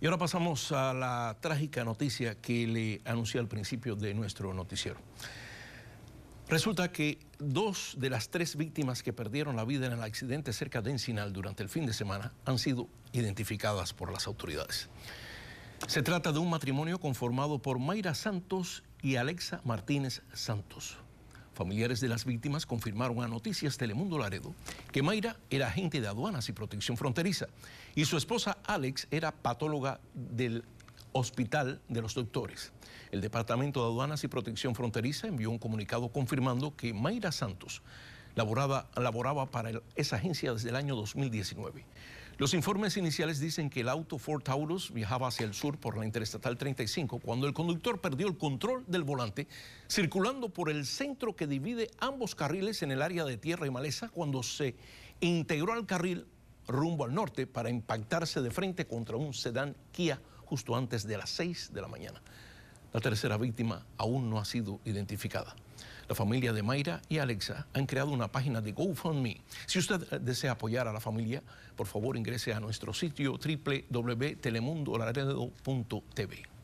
Y ahora pasamos a la trágica noticia que le anuncié al principio de nuestro noticiero. Resulta que dos de las tres víctimas que perdieron la vida en el accidente cerca de Encinal durante el fin de semana han sido identificadas por las autoridades. Se trata de un matrimonio conformado por Mayra Santos y Alexa Martínez Santos. Familiares de las víctimas confirmaron a Noticias Telemundo Laredo que Mayra era agente de aduanas y protección fronteriza y su esposa Alex era patóloga del Hospital de los Doctores. El Departamento de Aduanas y Protección Fronteriza envió un comunicado confirmando que Mayra Santos laboraba, para esa agencia desde el año 2019. Los informes iniciales dicen que el auto Ford Taurus viajaba hacia el sur por la Interestatal 35 cuando el conductor perdió el control del volante circulando por el centro que divide ambos carriles en el área de tierra y maleza cuando se integró al carril rumbo al norte para impactarse de frente contra un sedán Kia justo antes de las 6 de la mañana. La tercera víctima aún no ha sido identificada. La familia de Mayra y Alexa han creado una página de GoFundMe. Si usted eh, desea apoyar a la familia, por favor ingrese a nuestro sitio www.telemundolaredo.tv.